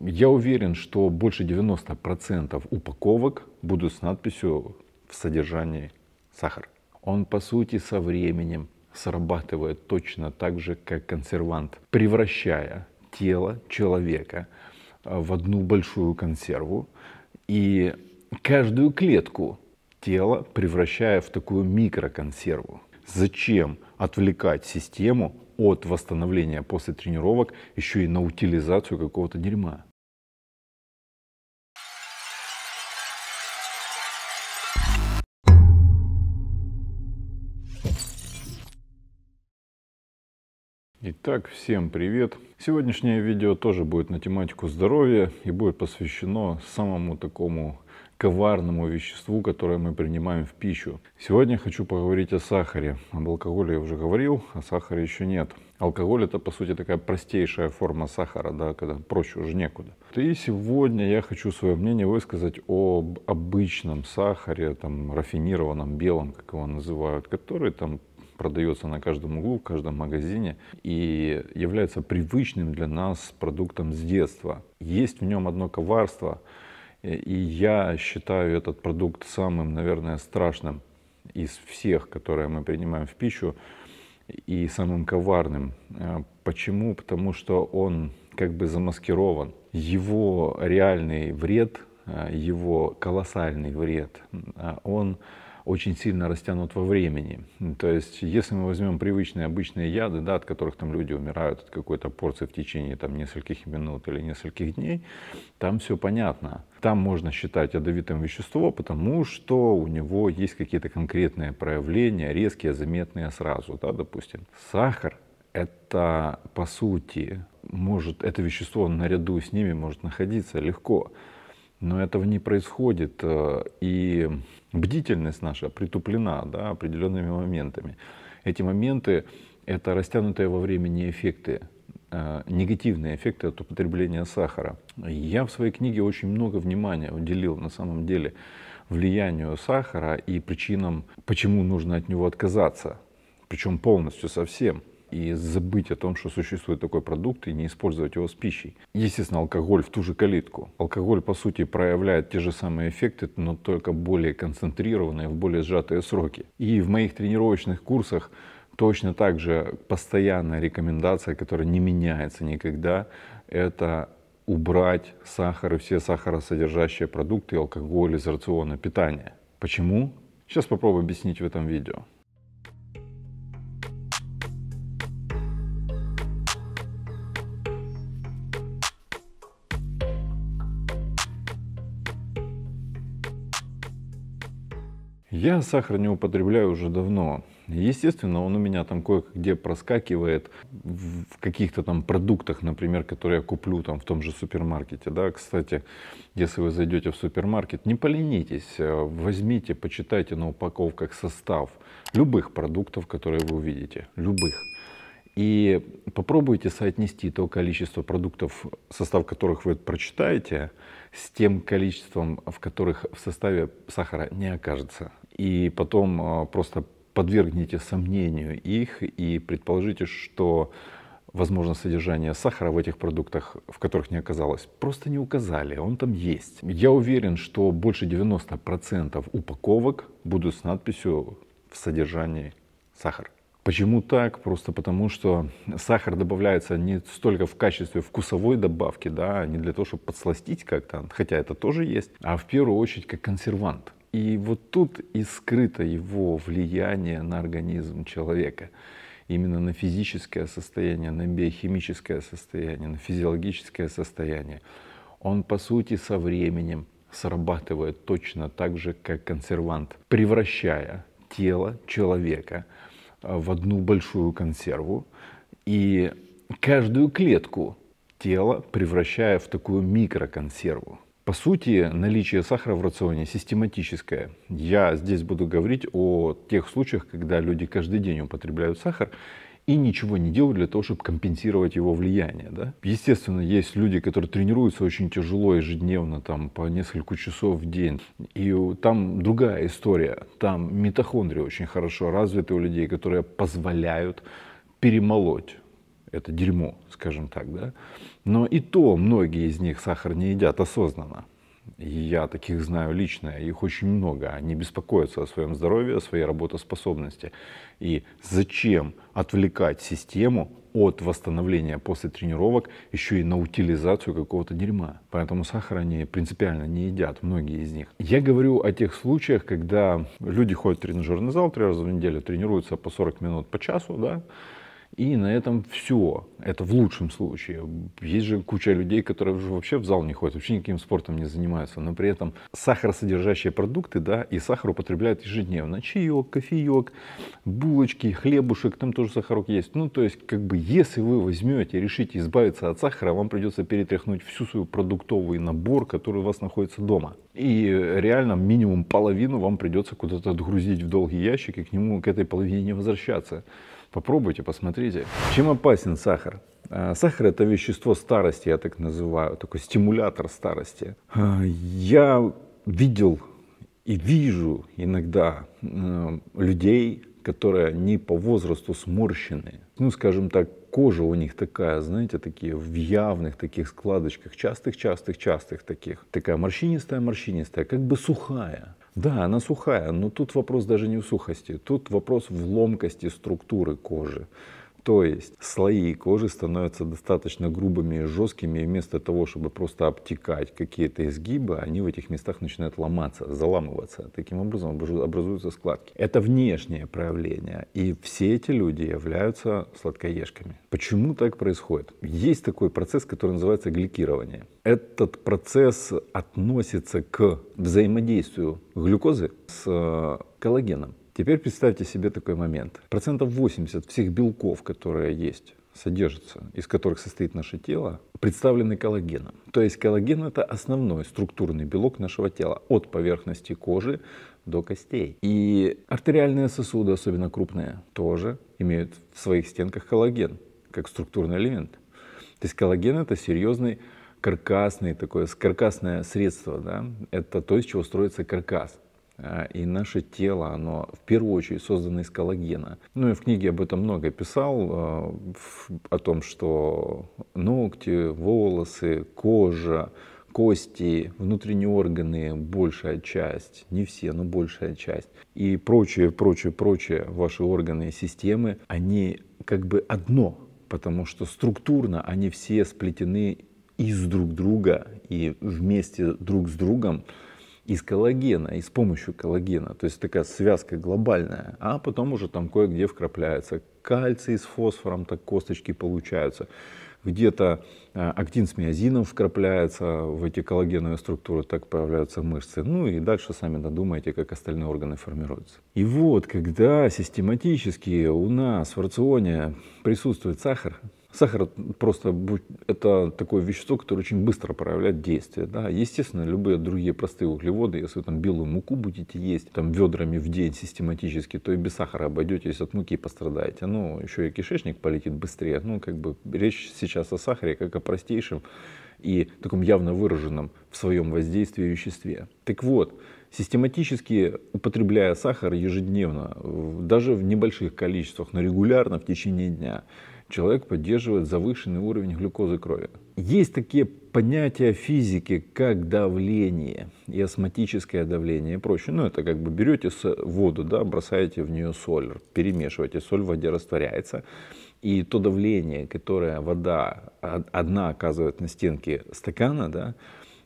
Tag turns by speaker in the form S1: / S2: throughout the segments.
S1: Я уверен, что больше 90% упаковок будут с надписью в содержании сахар. Он, по сути, со временем срабатывает точно так же, как консервант, превращая тело человека э, в одну большую консерву и каждую клетку тела превращая в такую микроконсерву. Зачем отвлекать систему от восстановления после тренировок еще и на утилизацию какого-то дерьма? Итак, всем привет! Сегодняшнее видео тоже будет на тематику здоровья и будет посвящено самому такому коварному веществу, которое мы принимаем в пищу. Сегодня хочу поговорить о сахаре. Об алкоголе я уже говорил, а сахара еще нет. Алкоголь это по сути такая простейшая форма сахара, да, когда проще уже некуда. И сегодня я хочу свое мнение высказать об обычном сахаре, там рафинированном, белом, как его называют, который там продается на каждом углу, в каждом магазине и является привычным для нас продуктом с детства. Есть в нем одно коварство, и я считаю этот продукт самым, наверное, страшным из всех, которые мы принимаем в пищу, и самым коварным. Э, почему? Потому что он как бы замаскирован. Его реальный вред, э, его колоссальный вред, э, он очень сильно растянут во времени. То есть, если мы возьмем привычные обычные яды, да, от которых там люди умирают от какой-то порции в течение там, нескольких минут или нескольких дней, там все понятно. Там можно считать ядовитым вещество, потому что у него есть какие-то конкретные проявления, резкие, заметные сразу, да, допустим. Сахар это, по сути, может, это вещество наряду с ними может находиться легко. Но этого не происходит, э, и бдительность наша притуплена да, определенными моментами. Эти моменты – это растянутые во времени эффекты, э, негативные эффекты от употребления сахара. Я в своей книге очень много внимания уделил на самом деле влиянию сахара и причинам, почему нужно от него отказаться, причем полностью совсем – и забыть о том, что существует такой продукт, и не использовать его с пищей. Естественно, алкоголь в ту же калитку. Алкоголь, по сути, проявляет те же самые эффекты, но только более концентрированные, в более сжатые сроки. И в моих тренировочных курсах точно так же постоянная рекомендация, которая не меняется никогда, это убрать сахар и все сахаросодержащие продукты, и алкоголь из рациона питания. Почему? Сейчас попробую объяснить в этом видео. Я сахар не употребляю уже давно. Естественно, он у меня там кое-где проскакивает в каких-то там продуктах, например, которые я куплю там в том же супермаркете. Да, кстати, если вы зайдете в супермаркет, не поленитесь, э, возьмите, почитайте на упаковках состав любых продуктов, которые вы увидите, любых. И попробуйте соотнести то количество продуктов, состав которых вы прочитаете, с тем количеством, в которых в составе сахара не окажется. И потом а, просто подвергните сомнению их и предположите, что возможно, содержание сахара в этих продуктах, в которых не оказалось, просто не указали, он там есть. Я уверен, что больше 90% упаковок будут с надписью в содержании сахар. Почему так? Просто потому, что сахар добавляется не столько в качестве вкусовой добавки, да, а не для того, чтобы подсластить как-то, хотя это тоже есть, а в первую очередь как консервант. И вот тут и скрыто его влияние на организм человека. Именно на физическое состояние, на биохимическое состояние, на физиологическое состояние. Он, по сути, со временем срабатывает точно так же, как консервант, превращая тело человека – Э, в одну большую консерву и каждую клетку тела превращая в такую микроконсерву. По сути, наличие сахара в рационе систематическое. Я здесь буду говорить о тех случаях, когда люди каждый день употребляют сахар, и ничего не делают для того, чтобы компенсировать его влияние. Да? Естественно, есть люди, которые тренируются очень тяжело ежедневно, там, по несколько часов в день. И там другая история. Там митохондрии очень хорошо развиты у людей, которые позволяют перемолоть это дерьмо, скажем так. Да? Но и то многие из них сахар не едят осознанно я таких знаю лично, их очень много. Они беспокоятся о своем здоровье, о своей работоспособности. И зачем отвлекать систему от восстановления после тренировок еще и на утилизацию какого-то дерьма. Поэтому сахар они принципиально не едят, многие из них. Я говорю о тех случаях, когда люди ходят в тренажерный зал три раза в неделю, тренируются по 40 минут по часу, да, и на этом все. Это в лучшем случае. Есть же куча людей, которые уже вообще в зал не ходят, вообще никаким спортом не занимаются, но при этом сахаросодержащие продукты, да, и сахар употребляют ежедневно. Чаек, кофеек, булочки, хлебушек, там тоже сахарок есть. Ну, то есть, как бы, если вы возьмете и решите избавиться от сахара, вам придется перетряхнуть всю свою продуктовый набор, который у вас находится дома. И реально минимум половину вам придется куда-то отгрузить в долгий ящик и к нему, к этой половине не возвращаться. Попробуйте, посмотрите. Чем опасен сахар? А, сахар – это вещество старости, я так называю, такой стимулятор старости. А, я видел и вижу иногда а, людей, которые не по возрасту сморщенные. Ну, скажем так, кожа у них такая, знаете, такие в явных таких складочках, частых-частых-частых таких. Такая морщинистая-морщинистая, как бы сухая. Да, она сухая, но тут вопрос даже не в сухости, тут вопрос в ломкости структуры кожи. То есть слои кожи становятся достаточно грубыми и жесткими, и вместо того, чтобы просто обтекать какие-то изгибы, они в этих местах начинают ломаться, заламываться. Таким образом образуются складки. Это внешнее проявление, и все эти люди являются сладкоежками. Почему так происходит? Есть такой процесс, который называется гликирование. Этот процесс относится к взаимодействию глюкозы с э, коллагеном. Теперь представьте себе такой момент. Процентов 80 всех белков, которые есть, содержатся, из которых состоит наше тело, представлены коллагеном. То есть коллаген – это основной структурный белок нашего тела от поверхности кожи до костей. И артериальные сосуды, особенно крупные, тоже имеют в своих стенках коллаген как структурный элемент. То есть коллаген – это серьезный каркасный такое, каркасное средство, да, это то, из чего строится каркас. А, и наше тело, оно в первую очередь создано из коллагена. Ну и в книге об этом много писал, а, о том, что ногти, волосы, кожа, кости, внутренние органы, большая часть, не все, но большая часть, и прочие, прочие, прочие ваши органы и системы, они как бы одно, потому что структурно они все сплетены из друг друга и вместе друг с другом из коллагена, и с помощью коллагена. То есть такая связка глобальная. А потом уже там кое-где вкрапляется кальций с фосфором, так косточки получаются. Где-то э, актин с миозином вкрапляется в эти коллагеновые структуры, так появляются мышцы. Ну и дальше сами додумайте, как остальные органы формируются. И вот, когда систематически у нас в рационе присутствует сахар, Сахар просто это такое вещество, которое очень быстро проявляет действие. Да? Естественно, любые другие простые углеводы, если вы там белую муку будете есть там ведрами в день систематически, то и без сахара обойдетесь, от муки пострадаете. Ну, еще и кишечник полетит быстрее. Ну, как бы речь сейчас о сахаре как о простейшем и таком явно выраженном в своем воздействии веществе. Так вот, систематически употребляя сахар ежедневно, даже в небольших количествах, но регулярно в течение дня, человек поддерживает завышенный уровень глюкозы крови. Есть такие понятия физики, как давление и осматическое давление и прочее. Ну, это как бы берете воду, да, бросаете в нее соль, перемешиваете, соль в воде растворяется. И то давление, которое вода одна оказывает на стенке стакана, да,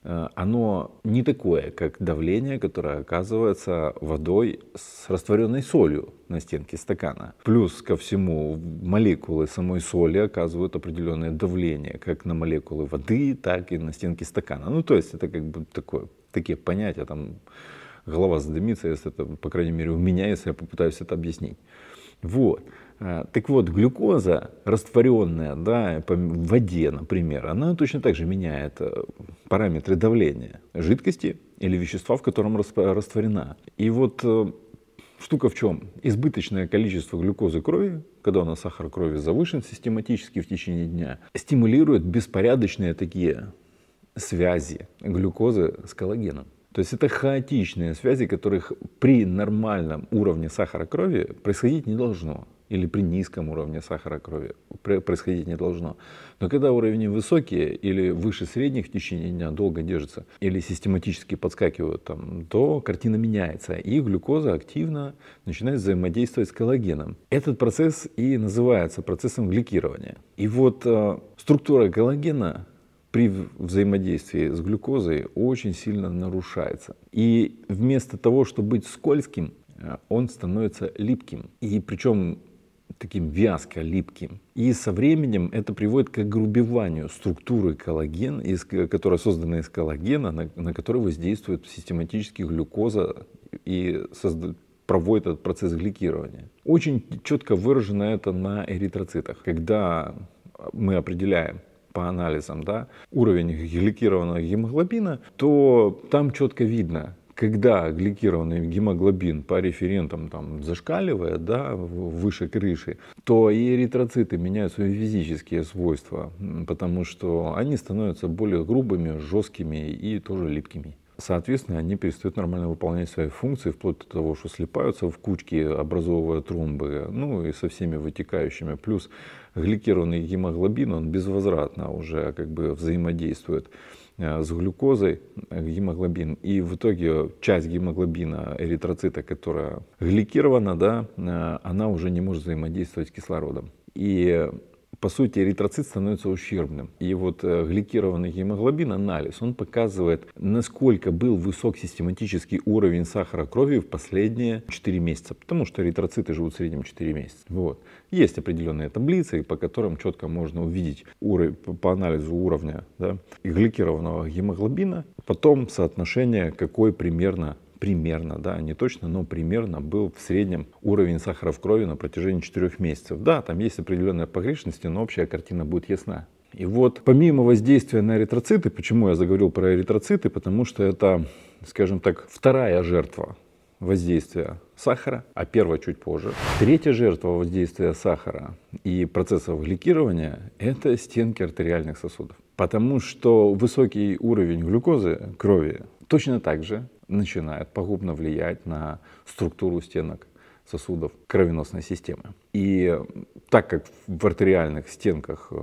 S1: Э, оно не такое, как давление, которое оказывается водой с растворенной солью на стенке стакана. Плюс ко всему молекулы самой соли оказывают определенное давление как на молекулы воды, так и на стенки стакана. Ну, то есть это как бы такое, такие понятия, там голова задымится, если это, по крайней мере, у меня, если я попытаюсь это объяснить. Вот. А, так вот, глюкоза, растворенная да, в воде, например, она точно так же меняет э, параметры давления жидкости или вещества, в котором растворена. И вот э, штука в чем? Избыточное количество глюкозы крови, когда у нас сахар крови завышен систематически в течение дня, стимулирует беспорядочные такие связи глюкозы с коллагеном. То есть это хаотичные связи, которых при нормальном уровне сахара крови происходить не должно. Или при низком уровне сахара крови происходить не должно. Но когда уровни высокие или выше средних в течение дня долго держатся, или систематически подскакивают, там, то картина меняется, и глюкоза активно начинает взаимодействовать с коллагеном. Этот процесс и называется процессом гликирования. И вот э, структура коллагена при взаимодействии с глюкозой очень сильно нарушается. И вместо того, чтобы быть скользким, э, он становится липким. И причем таким вязко липким. И со временем это приводит к огрубеванию структуры коллагена, из, которая создана из коллагена, на, на который воздействует систематически глюкоза и созда- проводит этот процесс гликирования. Очень четко выражено это на эритроцитах. Когда мы определяем по анализам, да, уровень гликированного гемоглобина, то там четко видно, когда гликированный гемоглобин по референтам там зашкаливает, да, выше крыши, то и эритроциты меняют свои физические свойства, потому что они становятся более грубыми, жесткими и тоже липкими. Соответственно, они перестают нормально выполнять свои функции, вплоть до того, что слипаются в кучки, образовывая тромбы, ну и со всеми вытекающими. Плюс гликированный гемоглобин, он безвозвратно уже как бы взаимодействует э, с глюкозой э, гемоглобин. И в итоге часть гемоглобина, эритроцита, которая гликирована, да, э, она уже не может взаимодействовать с кислородом. И по сути, эритроцит становится ущербным. И вот э, гликированный гемоглобин анализ, он показывает, насколько был высок систематический уровень сахара крови в последние 4 месяца, потому что эритроциты живут в среднем 4 месяца. Вот. Есть определенные таблицы, по которым четко можно увидеть уровень, по анализу уровня да, гликированного гемоглобина, потом соотношение, какой примерно примерно, да, не точно, но примерно был в среднем уровень сахара в крови на протяжении 4 месяцев. Да, там есть определенная погрешность, но общая картина будет ясна. И вот помимо воздействия на эритроциты, почему я заговорил про эритроциты, потому что это, скажем так, вторая жертва воздействия сахара, а первая чуть позже. Третья жертва воздействия сахара и процесса гликирования – это стенки артериальных сосудов. Потому что высокий уровень глюкозы крови точно так же начинает пагубно влиять на структуру стенок сосудов кровеносной системы. И так как в артериальных стенках э,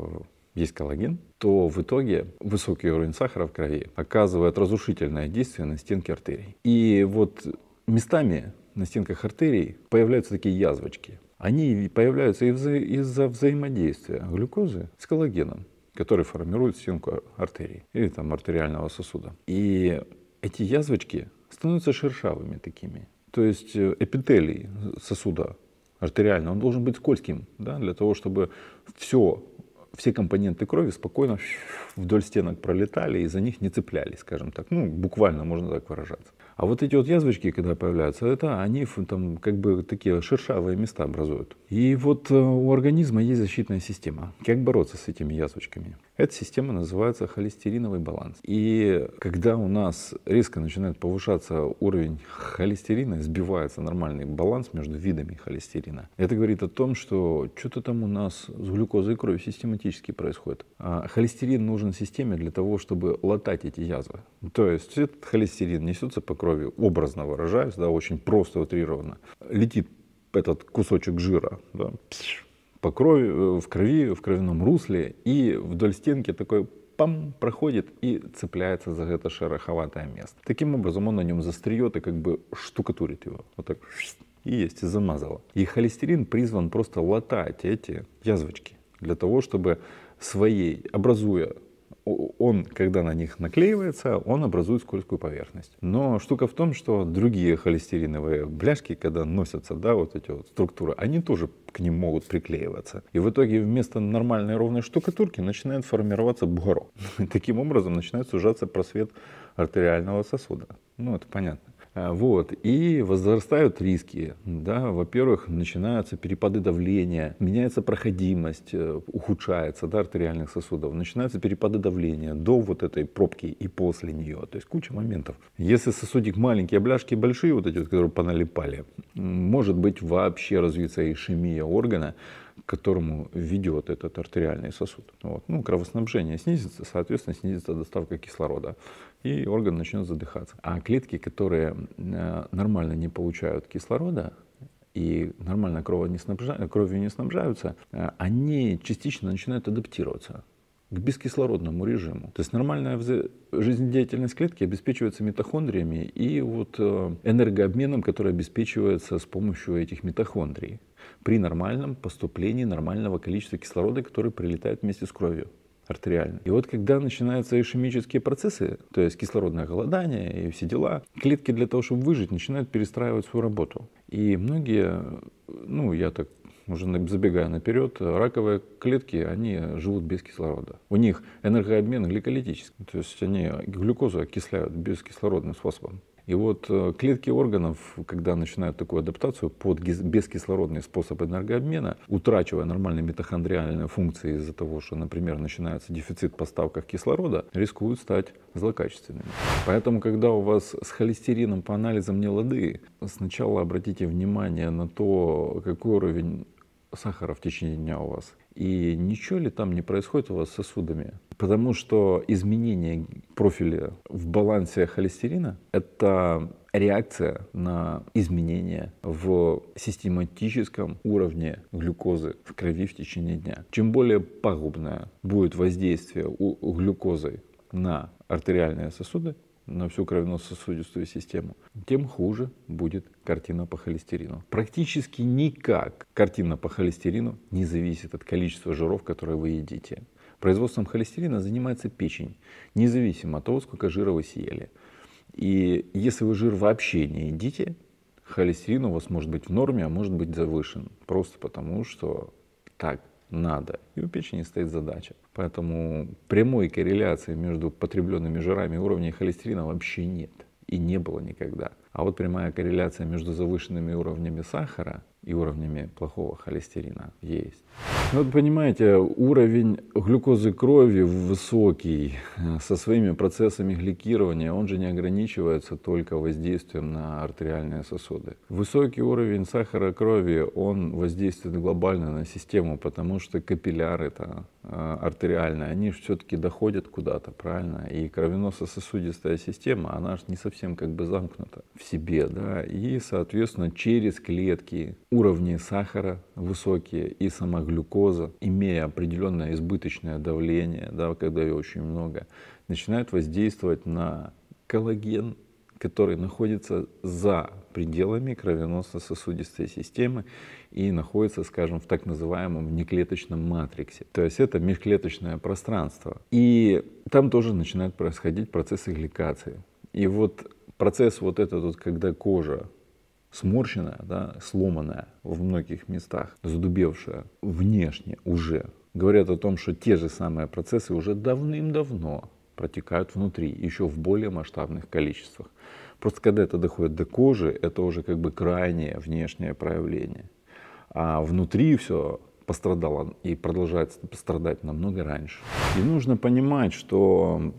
S1: есть коллаген, то в итоге высокий уровень сахара в крови оказывает разрушительное действие на стенки артерий. И вот местами на стенках артерий появляются такие язвочки. Они появляются из-за из взаимодействия глюкозы с коллагеном, который формирует стенку артерии или там артериального сосуда. И эти язвочки становятся шершавыми такими. То есть э, эпителий сосуда артериального, он должен быть скользким, да, для того, чтобы все, все компоненты крови спокойно вдоль стенок пролетали и за них не цеплялись, скажем так. Ну, буквально можно так выражаться. А вот эти вот язвочки, когда появляются, это они там как бы такие шершавые места образуют. И вот э, у организма есть защитная система. Как бороться с этими язвочками? Эта система называется холестериновый баланс. И когда у нас резко начинает повышаться уровень холестерина, сбивается нормальный баланс между видами холестерина, это говорит о том, что что-то там у нас с глюкозой крови систематически происходит. А холестерин нужен системе для того, чтобы латать эти язвы. То есть этот холестерин несется по крови крови, образно выражаюсь, да, очень просто, утрированно, летит этот кусочек жира да, по крови, э, в крови, в кровяном русле, и вдоль стенки такой пам, проходит и цепляется за это шероховатое место. Таким образом, он на нем застреет и как бы штукатурит его. Вот так и есть, и замазало. И холестерин призван просто латать эти язвочки для того, чтобы своей, образуя он, когда на них наклеивается, он образует скользкую поверхность. Но штука в том, что другие холестериновые бляшки, когда носятся, да, вот эти вот структуры, они тоже к ним могут приклеиваться. И в итоге вместо нормальной ровной штукатурки начинает формироваться бугорок. Таким образом начинает сужаться просвет артериального сосуда. Ну, это понятно. А, вот. И возрастают риски. Да? Во-первых, начинаются перепады давления, меняется проходимость, э, ухудшается да, артериальных сосудов, начинаются перепады давления до вот этой пробки и после нее. То есть куча моментов. Если сосудик маленький, а бляшки большие, вот эти, вот, которые поналипали, может быть вообще развиться ишемия органа, которому ведет этот артериальный сосуд. Вот. Ну, кровоснабжение снизится, соответственно, снизится доставка кислорода, и орган начнет задыхаться. А клетки, которые э, нормально не получают кислорода, и нормально кровью не снабжаются, э, они частично начинают адаптироваться к бескислородному режиму. То есть нормальная жизнедеятельность клетки обеспечивается митохондриями и вот э, энергообменом, который обеспечивается с помощью этих митохондрий при нормальном поступлении нормального количества кислорода, который прилетает вместе с кровью артериально. И вот когда начинаются ишемические процессы, то есть кислородное голодание и все дела, клетки для того, чтобы выжить, начинают перестраивать свою работу. И многие, ну, я так уже забегая наперед, раковые клетки, они живут без кислорода. У них энергообмен гликолитический, то есть они глюкозу окисляют без кислородным способом. И вот э, клетки органов, когда начинают такую адаптацию под бескислородный способ энергообмена, утрачивая нормальные митохондриальные функции из-за того, что, например, начинается дефицит в поставках кислорода, рискуют стать злокачественными. Поэтому, когда у вас с холестерином по анализам не лады, сначала обратите внимание на то, какой уровень сахара в течение дня у вас. И ничего ли там не происходит у вас с сосудами? Потому что изменение профиля в балансе холестерина – это реакция на изменения в систематическом уровне глюкозы в крови в течение дня. Чем более пагубное будет воздействие у глюкозы на артериальные сосуды, на всю кровенососудистую систему, тем хуже будет картина по холестерину. Практически никак картина по холестерину не зависит от количества жиров, которые вы едите. Производством холестерина занимается печень, независимо от того, сколько жира вы съели. И если вы жир вообще не едите, холестерин у вас может быть в норме, а может быть завышен. Просто потому, что так надо. И у печени стоит задача. Поэтому прямой корреляции между потребленными жирами и уровнем холестерина вообще нет и не было никогда. А вот прямая корреляция между завышенными уровнями сахара и уровнями плохого холестерина есть. Ну вот понимаете, уровень глюкозы крови высокий э, со своими процессами гликирования, он же не ограничивается только воздействием на артериальные сосуды. Высокий уровень сахара крови, он воздействует глобально на систему, потому что капилляры это э, артериальные, они же все-таки доходят куда-то, правильно? И кровеносно-сосудистая система, она же не совсем как бы замкнута себе, да, и, соответственно, через клетки уровни сахара высокие и сама глюкоза, имея определенное избыточное давление, да, когда ее очень много, начинает воздействовать на коллаген, который находится за пределами кровеносно-сосудистой системы и находится, скажем, в так называемом внеклеточном матриксе. То есть это межклеточное пространство. И там тоже начинают происходить процессы гликации. И вот процесс вот этот, вот, когда кожа сморщенная, да, сломанная в многих местах, задубевшая внешне уже, говорят о том, что те же самые процессы уже давным-давно протекают внутри, еще в более масштабных количествах. Просто когда это доходит до кожи, это уже как бы крайнее внешнее проявление. А внутри все пострадало и продолжает страдать намного раньше. И нужно понимать, что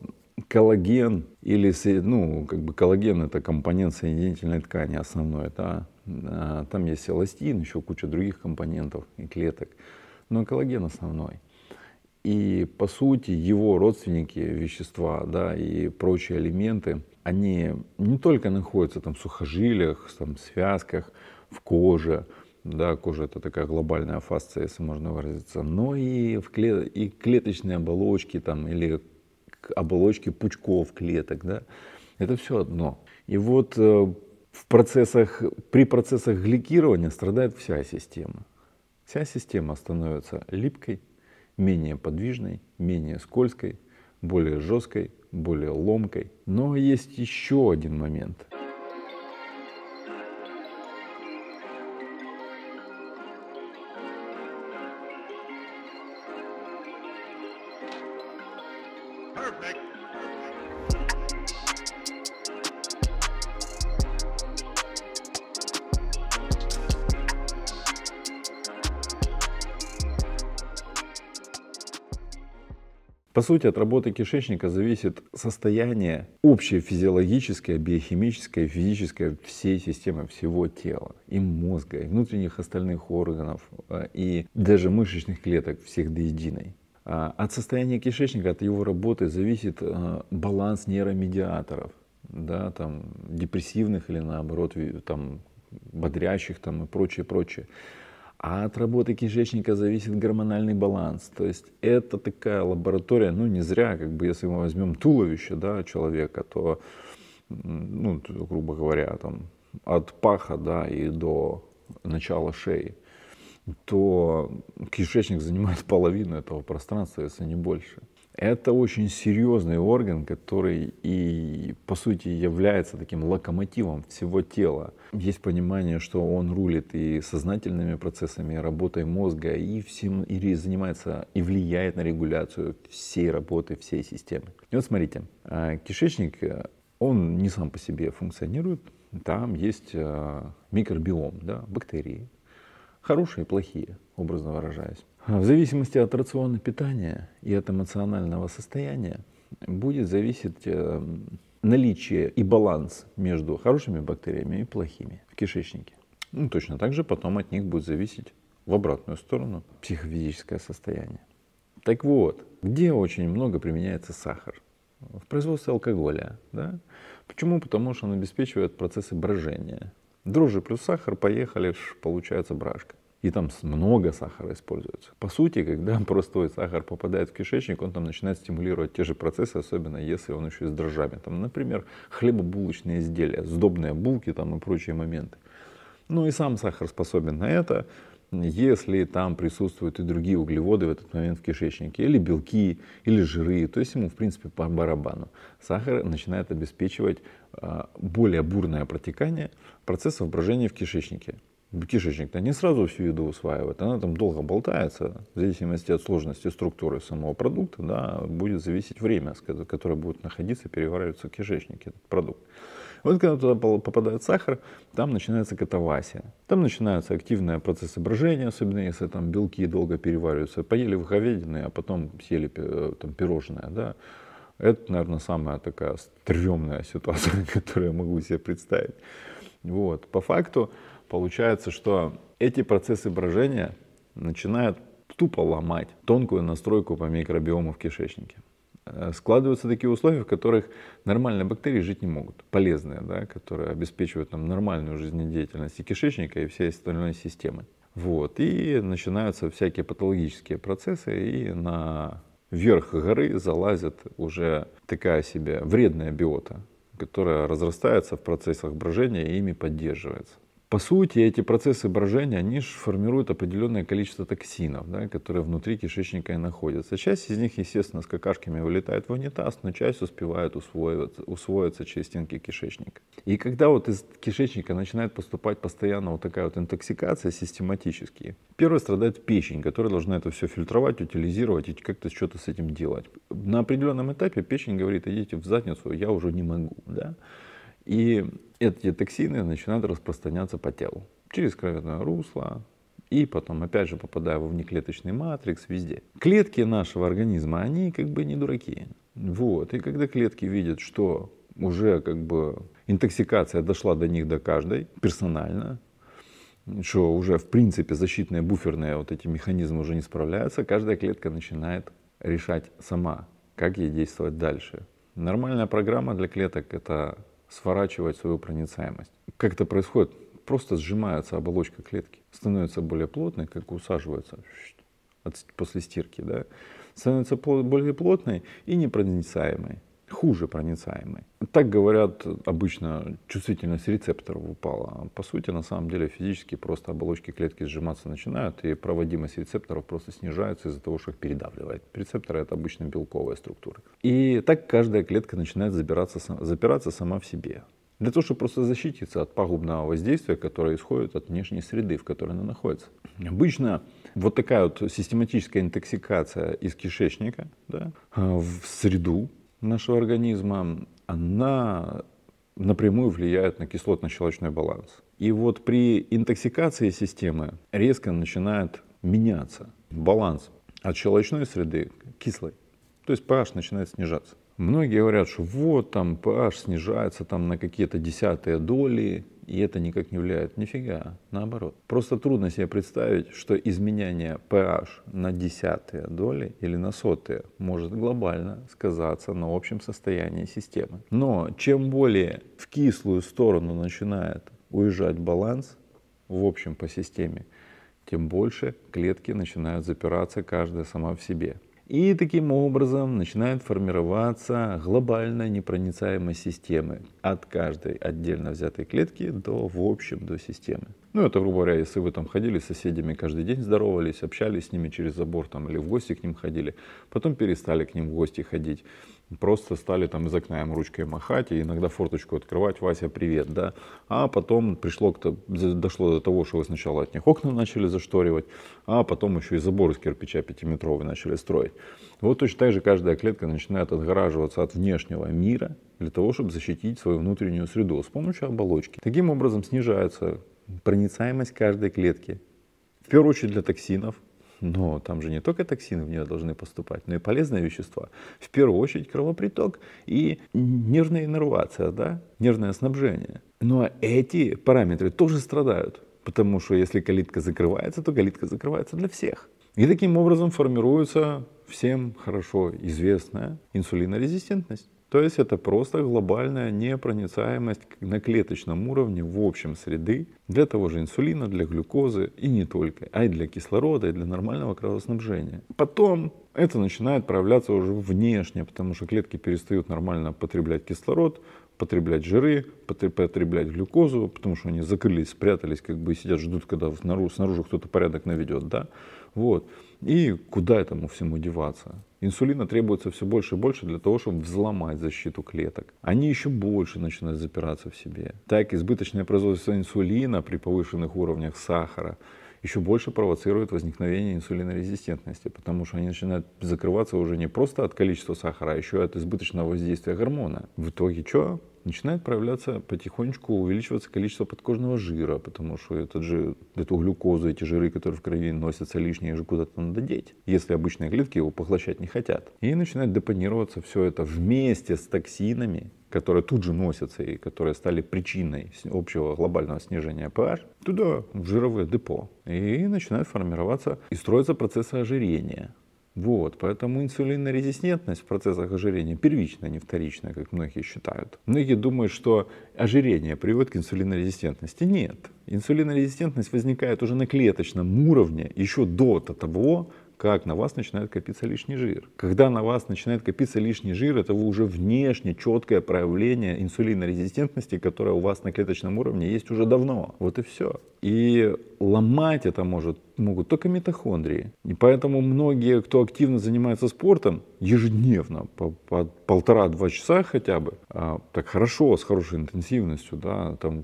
S1: коллаген или, ну, как бы коллаген это компонент соединительной ткани основной, это а, там есть эластин, еще куча других компонентов и клеток, но коллаген основной. И по сути его родственники, вещества да, и прочие элементы, они не только находятся там, в сухожилиях, там, связках, в коже, да, кожа это такая глобальная фасция, если можно выразиться, но и в клет... и клеточные оболочки там, или оболочки пучков клеток. Да? Это все одно. И вот э, в процессах, при процессах гликирования страдает вся система. Вся система становится липкой, менее подвижной, менее скользкой, более жесткой, более ломкой. Но есть еще один момент – сути, от работы кишечника зависит состояние общее физиологическое, биохимическое, физическое всей системы, всего тела, и мозга, и внутренних остальных органов, э, и даже мышечных клеток всех до единой. А, от состояния кишечника, от его работы зависит э, баланс нейромедиаторов, да, там, депрессивных или наоборот там, бодрящих там, и прочее, прочее. А от работы кишечника зависит гормональный баланс. То есть это такая лаборатория, ну не зря, как бы если мы возьмем туловище да, человека, то, ну, грубо говоря, там, от паха да, и до начала шеи, то кишечник занимает половину этого пространства, если не больше. Это очень серьезный орган, который и, по сути, является таким локомотивом всего тела. Есть понимание, что он рулит и сознательными процессами, и работой мозга, и всем и занимается, и влияет на регуляцию всей работы, всей системы. И вот смотрите, а, кишечник, он не сам по себе функционирует, там есть а, микробиом, да, бактерии, хорошие и плохие, образно выражаясь. В зависимости от рациона питания и от эмоционального состояния будет зависеть э, наличие и баланс между хорошими бактериями и плохими в кишечнике. Ну, точно так же потом от них будет зависеть в обратную сторону психофизическое состояние. Так вот, где очень много применяется сахар? В производстве алкоголя. Да? Почему? Потому что он обеспечивает процессы брожения. Дрожжи плюс сахар, поехали, получается брашка и там много сахара используется. По сути, когда простой сахар попадает в кишечник, он там начинает стимулировать те же процессы, особенно если он еще и с дрожжами. Там, например, хлебобулочные изделия, сдобные булки там и прочие моменты. Ну и сам сахар способен на это, если там присутствуют и другие углеводы в этот момент в кишечнике, или белки, или жиры, то есть ему, в принципе, по барабану. Сахар начинает обеспечивать а, более бурное протекание процессов брожения в кишечнике кишечник-то не сразу всю еду усваивает, она там долго болтается, в зависимости от сложности структуры самого продукта, да, будет зависеть время, которое будет находиться, перевариваться в кишечнике этот продукт. Вот когда туда попадает сахар, там начинается катавасия. Там начинается активный процесс брожения, особенно если там белки долго перевариваются. Поели в говядины, а потом съели э, там, пирожное. Да? Это, наверное, самая такая стрёмная ситуация, которую я могу себе представить. Вот. По факту, Получается, что эти процессы брожения начинают тупо ломать тонкую настройку по микробиому в кишечнике. Э, складываются такие условия, в которых нормальные бактерии жить не могут, полезные, да, которые обеспечивают нам нормальную жизнедеятельность и кишечника, и всей остальной системы. Вот. И начинаются всякие патологические процессы, и на верх горы залазит уже такая себе вредная биота, которая разрастается в процессах брожения и ими поддерживается. По сути, эти процессы брожения, они же формируют определенное количество токсинов, да, которые внутри кишечника и находятся. Часть из них, естественно, с какашками вылетает в унитаз, но часть успевает усвоиться, усвоиться через стенки кишечника. И когда вот из кишечника начинает поступать постоянно вот такая вот интоксикация систематически, первое страдает печень, которая должна это все фильтровать, утилизировать и как-то что-то с этим делать. На определенном этапе печень говорит, идите в задницу, я уже не могу. Да? И эти токсины начинают распространяться по телу через кровяное русло, и потом опять же попадая во внеклеточный матрикс везде. Клетки нашего организма, они как бы не дураки. Вот. И когда клетки видят, что уже как бы интоксикация дошла до них, до каждой, персонально, что уже в принципе защитные буферные вот эти механизмы уже не справляются, каждая клетка начинает решать сама, как ей действовать дальше. Нормальная программа для клеток это сворачивать свою проницаемость. Как это происходит? Просто сжимается оболочка клетки, становится более плотной, как усаживается после стирки, да? становится более плотной и непроницаемой хуже проницаемый. Так говорят, обычно чувствительность рецепторов упала. По сути, на самом деле, физически просто оболочки клетки сжиматься начинают, и проводимость рецепторов просто снижается из-за того, что их передавливает. Рецепторы — это обычно белковые структуры. И так каждая клетка начинает забираться, запираться сама в себе. Для того, чтобы просто защититься от пагубного воздействия, которое исходит от внешней среды, в которой она находится. Обычно вот такая вот систематическая интоксикация из кишечника да, в среду, нашего организма, она напрямую влияет на кислотно-щелочной баланс. И вот при интоксикации системы резко начинает меняться баланс от щелочной среды к кислой. То есть pH начинает снижаться. Многие говорят, что вот там pH снижается там на какие-то десятые доли, и это никак не влияет. Нифига, наоборот. Просто трудно себе представить, что изменение pH на десятые доли или на сотые может глобально сказаться на общем состоянии системы. Но чем более в кислую сторону начинает уезжать баланс в общем по системе, тем больше клетки начинают запираться каждая сама в себе. И таким образом начинает формироваться глобальная непроницаемость системы от каждой отдельно взятой клетки до, в общем, до системы. Ну, это, грубо говоря, если вы там ходили с соседями каждый день, здоровались, общались с ними через забор там, или в гости к ним ходили, потом перестали к ним в гости ходить, просто стали там из окна им ручкой махать и иногда форточку открывать, Вася, привет, да. А потом пришло, дошло до того, что вы сначала от них окна начали зашторивать, а потом еще и забор из кирпича пятиметровый начали строить. Вот точно так же каждая клетка начинает отгораживаться от внешнего мира для того, чтобы защитить свою внутреннюю среду с помощью оболочки. Таким образом снижается проницаемость каждой клетки. В первую очередь для токсинов, но там же не только токсины в нее должны поступать, но и полезные вещества. В первую очередь кровоприток и нервная иннервация, да? нервное снабжение. Но ну, а эти параметры тоже страдают, потому что если калитка закрывается, то калитка закрывается для всех. И таким образом формируется всем хорошо известная инсулинорезистентность. То есть это просто глобальная непроницаемость на клеточном уровне в общем среды для того же инсулина, для глюкозы и не только, а и для кислорода, и для нормального кровоснабжения. Потом это начинает проявляться уже внешне, потому что клетки перестают нормально потреблять кислород, потреблять жиры, потреблять глюкозу, потому что они закрылись, спрятались, как бы сидят, ждут, когда снаружи, снаружи кто-то порядок наведет, да. Вот. И куда этому всему деваться? Инсулина требуется все больше и больше для того, чтобы взломать защиту клеток. Они еще больше начинают запираться в себе. Так, избыточное производство инсулина при повышенных уровнях сахара еще больше провоцирует возникновение инсулинорезистентности, потому что они начинают закрываться уже не просто от количества сахара, а еще и от избыточного воздействия гормона. В итоге что? начинает проявляться потихонечку, увеличиваться количество подкожного жира, потому что этот же, эту глюкозу, эти жиры, которые в крови носятся лишние, же куда-то надо деть, если обычные клетки его поглощать не хотят. И начинает депонироваться все это вместе с токсинами, которые тут же носятся и которые стали причиной общего глобального снижения pH, туда, в жировое депо. И начинает формироваться и строится процесс ожирения. Вот, поэтому инсулинорезистентность в процессах ожирения первичная, а не вторичная, как многие считают. Многие думают, что ожирение приводит к инсулинорезистентности. Нет. Инсулинорезистентность возникает уже на клеточном уровне еще до того, как на вас начинает копиться лишний жир. Когда на вас начинает копиться лишний жир, это уже внешне четкое проявление инсулинорезистентности, которая у вас на клеточном уровне есть уже давно. Вот и все. И ломать это может, могут только митохондрии. И поэтому многие, кто активно занимается спортом, ежедневно, по, по полтора-два часа хотя бы, а, так хорошо, с хорошей интенсивностью, да, там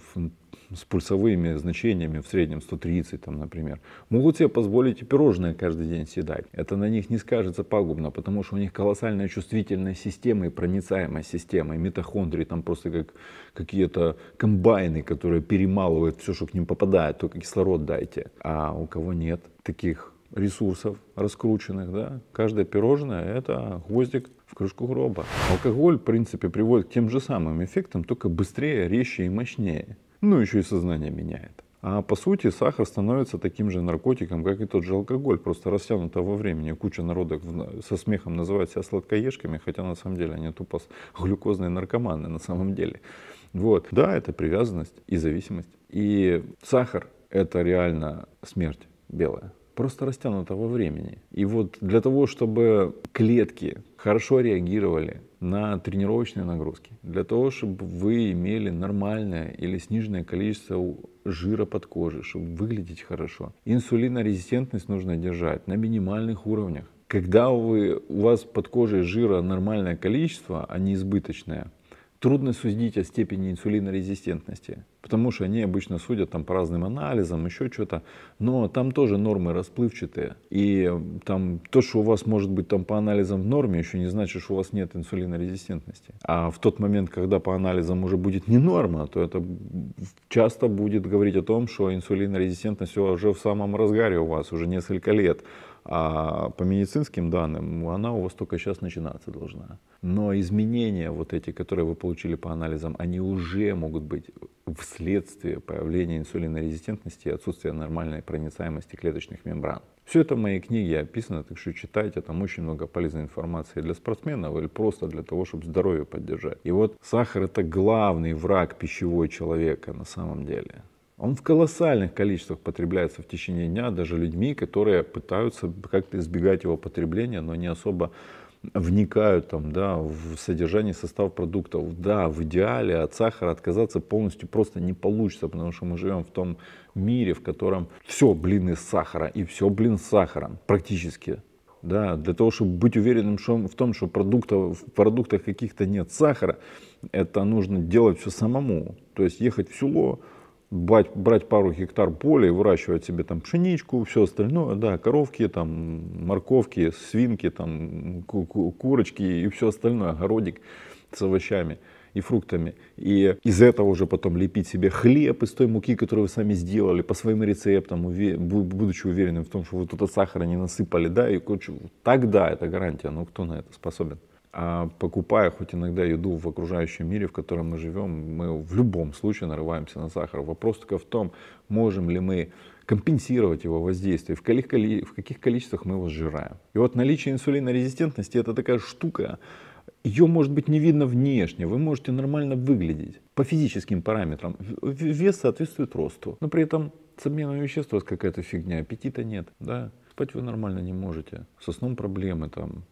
S1: с пульсовыми значениями в среднем 130, там, например, могут себе позволить и пирожное каждый день съедать. Это на них не скажется пагубно, потому что у них колоссальная чувствительная система и проницаемая система, и митохондрии там просто как какие-то комбайны, которые перемалывают все, что к ним попадает, только кислород дайте. А у кого нет таких ресурсов раскрученных, да, каждое пирожное – это гвоздик в крышку гроба. Алкоголь, в принципе, приводит к тем же самым эффектам, только быстрее, резче и мощнее ну еще и сознание меняет. А по сути сахар становится таким же наркотиком, как и тот же алкоголь, просто растянуто во времени. Куча народов со смехом называют себя сладкоежками, хотя на самом деле они тупо глюкозные наркоманы на самом деле. Вот. Да, это привязанность и зависимость. И сахар – это реально смерть белая. Просто растянута во времени. И вот для того, чтобы клетки хорошо реагировали на тренировочные нагрузки, для того, чтобы вы имели нормальное или сниженное количество жира под кожей, чтобы выглядеть хорошо. Инсулинорезистентность нужно держать на минимальных уровнях. Когда вы, у вас под кожей жира нормальное количество, а не избыточное, трудно судить о степени инсулинорезистентности, потому что они обычно судят там по разным анализам, еще что-то, но там тоже нормы расплывчатые. И э, там то, что у вас может быть там по анализам в норме, еще не значит, что у вас нет инсулинорезистентности. А в тот момент, когда по анализам уже будет не норма, то это часто будет говорить о том, что инсулинорезистентность уже в самом разгаре у вас, уже несколько лет. А по медицинским данным, она у вас только сейчас начинаться должна. Но изменения вот эти, которые вы получили по анализам, они уже могут быть вследствие появления инсулинорезистентности и отсутствия нормальной проницаемости клеточных мембран. Все это в моей книге описано, так что читайте, там очень много полезной информации для спортсменов или просто для того, чтобы здоровье поддержать. И вот сахар это главный враг пищевой человека на самом деле он в колоссальных количествах потребляется в течение дня даже людьми, которые пытаются как-то избегать его потребления, но не особо вникают там, да, в содержание состав продуктов. Да, в идеале от сахара отказаться полностью просто не получится, потому что мы живем в том мире, в котором все, блин, из сахара, и все, блин, с сахаром практически. Да, для того, чтобы быть уверенным что, в том, что продуктов, в продуктах каких-то нет сахара, это нужно делать все самому. То есть ехать в село, брать, брать пару гектар поля и выращивать себе там пшеничку, все остальное, да, коровки, там, морковки, свинки, там, ку курочки и все остальное, огородик с овощами и фруктами. И из этого уже потом лепить себе хлеб из той муки, которую вы сами сделали, по своим рецептам, уве... будучи уверенным в том, что вы тут сахара не насыпали, да, и кучу. тогда это гарантия, Но ну кто на это способен? А покупая хоть иногда еду в окружающем мире, в котором мы живем, мы в любом случае нарываемся на сахар. Вопрос только в том, можем ли мы компенсировать его воздействие, в каких, в каких количествах мы его сжираем. И вот наличие инсулинорезистентности – это такая штука, ее, может быть, не видно внешне, вы можете нормально выглядеть по физическим параметрам. Вес соответствует росту, но при этом с обменом веществ какая-то фигня, аппетита нет, да, Спать вы нормально не можете. Со сном проблемы там.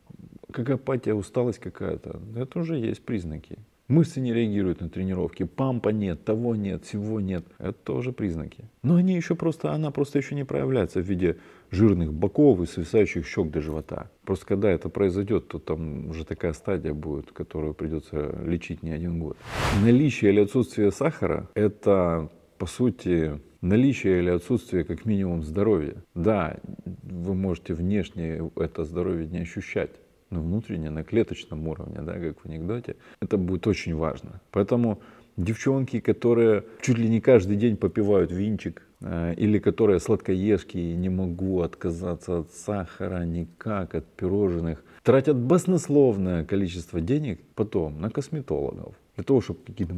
S1: какая апатия, усталость какая-то. Это уже есть признаки. Мышцы не реагируют на тренировки, пампа нет, того нет, всего нет. Это тоже признаки. Но они еще просто, она просто еще не проявляется в виде жирных боков и свисающих щек до живота. Просто когда это произойдет, то там уже такая стадия будет, которую придется лечить не один год. Наличие или отсутствие сахара – это, по сути, наличие или отсутствие как минимум здоровья. Да, вы можете внешне это здоровье не ощущать, но внутренне на клеточном уровне, да, как в анекдоте, это будет очень важно. Поэтому девчонки, которые чуть ли не каждый день попивают винчик, э, или которые сладкоежки, не могу отказаться от сахара никак, от пирожных, тратят баснословное количество денег потом на косметологов, для того, чтобы какие-то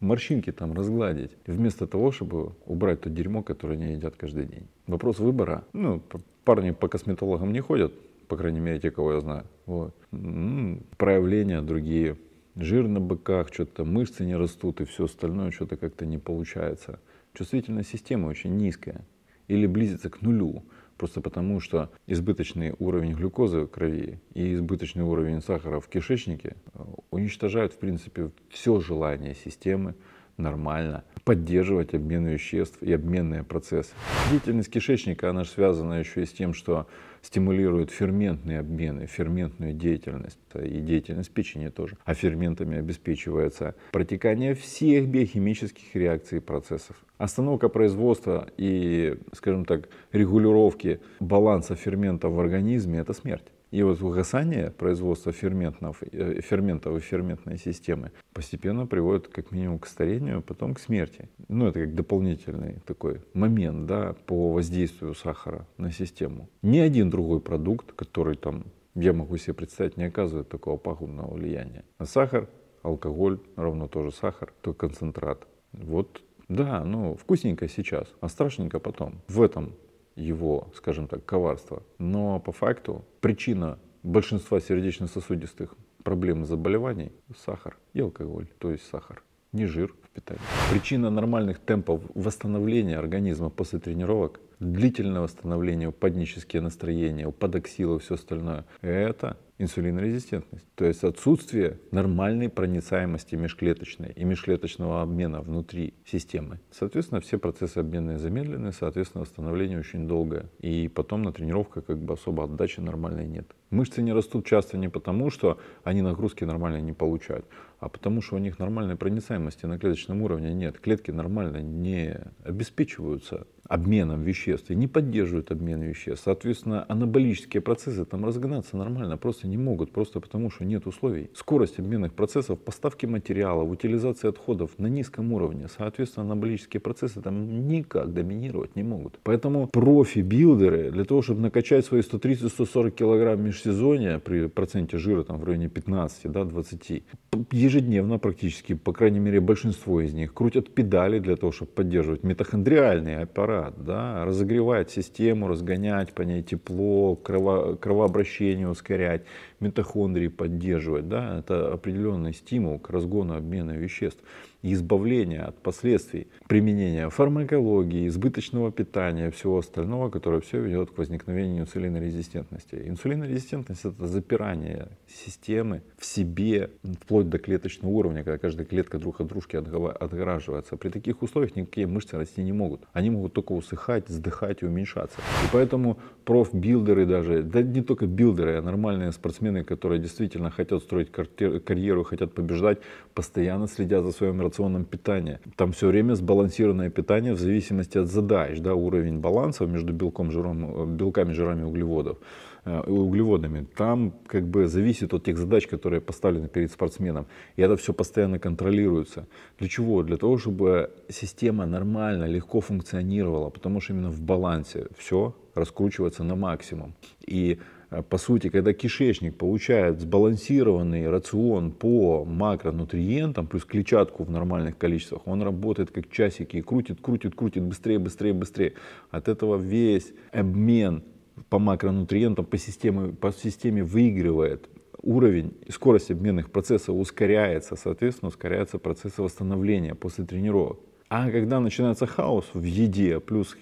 S1: морщинки там разгладить, вместо того, чтобы убрать то дерьмо, которое они едят каждый день. Вопрос выбора. Ну, парни по косметологам не ходят, по крайней мере, те, кого я знаю. Вот. М-м, проявления другие. Жир на быках, что-то мышцы не растут и все остальное что-то как-то не получается. чувствительность системы очень низкая или близится к нулю. Просто потому, что избыточный уровень глюкозы в крови и избыточный уровень сахара в кишечнике э, уничтожают, в принципе, все желание системы нормально поддерживать обмен веществ и обменные процессы. Деятельность кишечника, она же связана еще и с тем, что стимулирует ферментные обмены, ферментную деятельность э, и деятельность печени тоже. А ферментами обеспечивается протекание всех биохимических реакций и процессов. Остановка производства и, скажем так, регулировки баланса ферментов в организме – это смерть. И вот угасание производства ферментов, э, ферментов и ферментной системы постепенно приводит как минимум к старению, а потом к смерти. Ну, это как дополнительный такой момент да, по воздействию сахара на систему. Ни один другой продукт, который там я могу себе представить, не оказывает такого пагубного влияния. А сахар, алкоголь равно тоже сахар, то концентрат. Вот да, ну вкусненько сейчас, а страшненько потом. В этом его, скажем так, коварство. Но по факту причина большинства сердечно-сосудистых проблем и заболеваний – сахар и алкоголь, то есть сахар, не жир в питании. Причина нормальных темпов восстановления организма после тренировок, длительного восстановления, упаднические настроения, упадоксилы все остальное – это инсулинорезистентность, то есть отсутствие нормальной проницаемости межклеточной и межклеточного обмена внутри системы. Соответственно, все процессы обменные замедлены, соответственно, восстановление очень долгое. И потом на тренировках как бы особо отдачи нормальной нет. Мышцы не растут часто не потому, что они нагрузки нормально не получают, а потому что у них нормальной проницаемости на клеточном уровне нет. Клетки нормально не обеспечиваются обменом веществ и не поддерживают обмен веществ. Соответственно, анаболические процессы там разгоняться нормально просто не могут, просто потому что нет условий. Скорость обменных процессов, поставки материалов, утилизации отходов на низком уровне. Соответственно, анаболические процессы там никак доминировать не могут. Поэтому профи-билдеры для того, чтобы накачать свои 130-140 килограмм межсезонья при проценте жира там в районе 15-20, да, ежедневно практически, по крайней мере большинство из них, крутят педали для того, чтобы поддерживать митохондриальные аппараты аппарат, да, разогревать систему, разгонять по ней тепло, крово, кровообращение ускорять, митохондрии поддерживать. Да, это определенный стимул к разгону обмена веществ и избавления от последствий применения фармакологии, избыточного питания, всего остального, которое все ведет к возникновению инсулинорезистентности. Инсулинорезистентность – это запирание системы в себе, вплоть до клеточного уровня, когда каждая клетка друг от дружки отгораживается. При таких условиях никакие мышцы расти не могут. Они могут только усыхать, сдыхать и уменьшаться. И поэтому профбилдеры даже, да не только билдеры, а нормальные спортсмены, которые действительно хотят строить карьеру, хотят побеждать, постоянно следят за своим рационом питания. Там все время сбалансированное питание в зависимости от задач, да, уровень баланса между белком, жиром, э, белками, жирами углеводов э, углеводами. Там как бы зависит от тех задач, которые поставлены перед спортсменом. И это все постоянно контролируется. Для чего? Для того, чтобы система нормально, легко функционировала, потому что именно в балансе все раскручивается на максимум. И а, по сути, когда кишечник получает сбалансированный рацион по макронутриентам, плюс клетчатку в нормальных количествах, он работает как часики и крутит, крутит, крутит быстрее, быстрее, быстрее. От этого весь обмен по макронутриентам, по системе, по системе выигрывает уровень, скорость обменных процессов ускоряется, соответственно, ускоряются процессы восстановления после тренировок. А когда начинается хаос в еде, плюс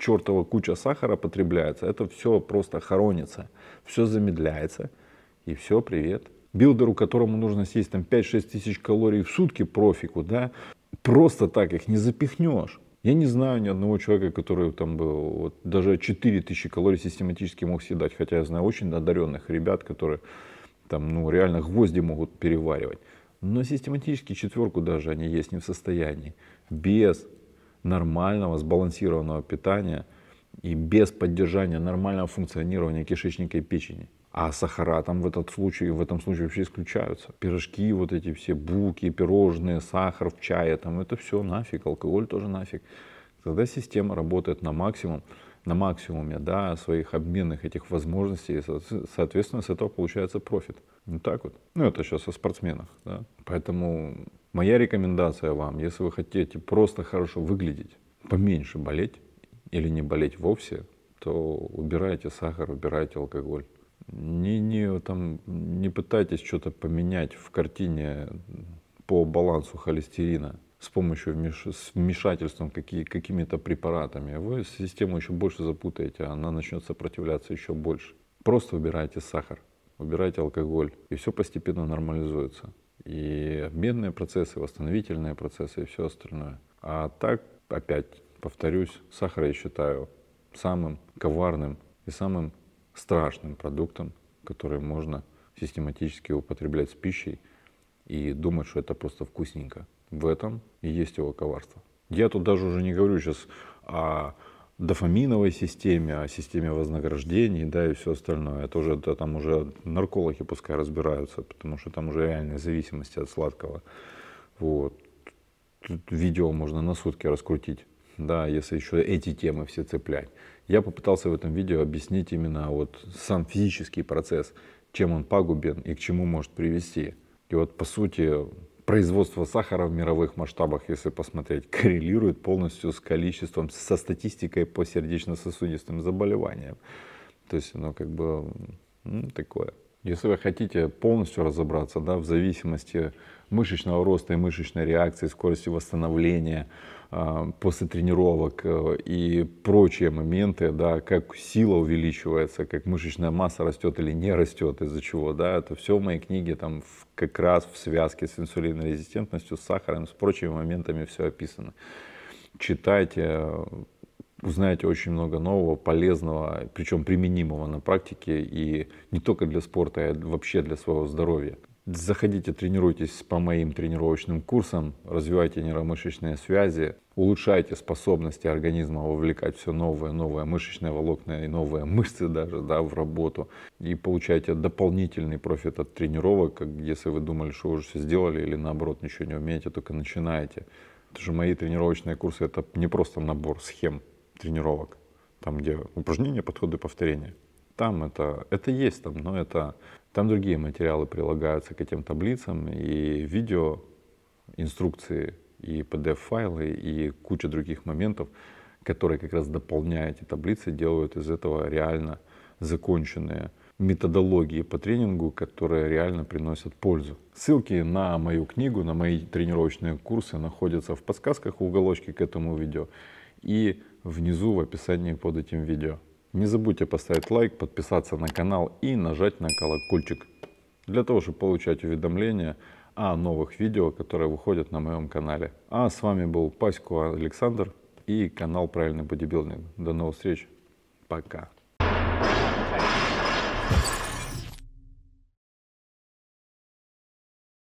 S1: чертова куча сахара потребляется, это все просто хоронится, все замедляется, и все, привет. Билдеру, которому нужно съесть там 5-6 тысяч калорий в сутки профику, да, просто так их не запихнешь. Я не знаю ни одного человека, который там был, вот, даже тысячи калорий систематически мог съедать, хотя я знаю очень одаренных ребят, которые там, ну, реально гвозди могут переваривать. Но систематически четверку даже они есть не в состоянии. Без нормального, сбалансированного питания и без поддержания нормального функционирования кишечника и печени. А сахара там в, этот случай, в этом случае вообще исключаются. Пирожки, вот эти все булки, пирожные, сахар в чае, там это все нафиг, алкоголь тоже нафиг. Тогда система работает на максимум, на максимуме да, своих обменных этих возможностей, и, соответственно, с этого получается профит. Вот так вот. Ну, это сейчас о спортсменах. Да? Поэтому моя рекомендация вам, если вы хотите просто хорошо выглядеть, поменьше болеть или не болеть вовсе, то убирайте сахар, убирайте алкоголь. Не, не, там, не пытайтесь что-то поменять в картине по балансу холестерина с помощью вмеш... с вмешательством какие... какими-то препаратами. Вы систему еще больше запутаете, она начнет сопротивляться еще больше. Просто убирайте сахар убирайте алкоголь, и все постепенно нормализуется. И обменные процессы, восстановительные процессы и все остальное. А так, опять повторюсь, сахар я считаю самым коварным и самым страшным продуктом, который можно систематически употреблять с пищей и думать, что это просто вкусненько. В этом и есть его коварство. Я тут даже уже не говорю сейчас о дофаминовой системе, о системе вознаграждений, да, и все остальное. Это уже, это там уже наркологи пускай разбираются, потому что там уже реальные зависимости от сладкого. Вот. Тут видео можно на сутки раскрутить, да, если еще эти темы все цеплять. Я попытался в этом видео объяснить именно вот сам физический процесс, чем он пагубен и к чему может привести. И вот, по сути, производство сахара в мировых масштабах, если посмотреть, коррелирует полностью с количеством, со статистикой по сердечно-сосудистым заболеваниям. То есть оно ну, как бы ну, такое. Если вы хотите полностью разобраться да, в зависимости мышечного роста и мышечной реакции, скорости восстановления э, после тренировок э, и прочие моменты, да, как сила увеличивается, как мышечная масса растет или не растет, из-за чего, да, это все в моей книге там в, как раз в связке с инсулинорезистентностью, с сахаром, с прочими моментами все описано. Читайте, узнаете очень много нового, полезного, причем применимого на практике и не только для спорта, а вообще для своего здоровья. Заходите, тренируйтесь по моим тренировочным курсам, развивайте нейромышечные связи, улучшайте способности организма вовлекать все новое, новое мышечное волокна и новые мышцы даже да, в работу. И получайте дополнительный профит от тренировок, как если вы думали, что уже все сделали или наоборот ничего не умеете, только начинаете. Потому что мои тренировочные курсы это не просто набор схем, тренировок, там, где упражнения, подходы, повторения. Там это, это есть, там, но это, там другие материалы прилагаются к этим таблицам, и видео, инструкции, и PDF-файлы, и куча других моментов, которые как раз дополняют эти таблицы, делают из этого реально законченные методологии по тренингу, которые реально приносят пользу. Ссылки на мою книгу, на мои тренировочные курсы находятся в подсказках в уголочке к этому видео. И внизу в описании под этим видео. Не забудьте поставить лайк, подписаться на канал и нажать на колокольчик, для того, чтобы получать уведомления о новых видео, которые выходят на моем канале. А с вами был Пасько Александр и канал «Правильный бодибилдинг». До новых встреч. Пока.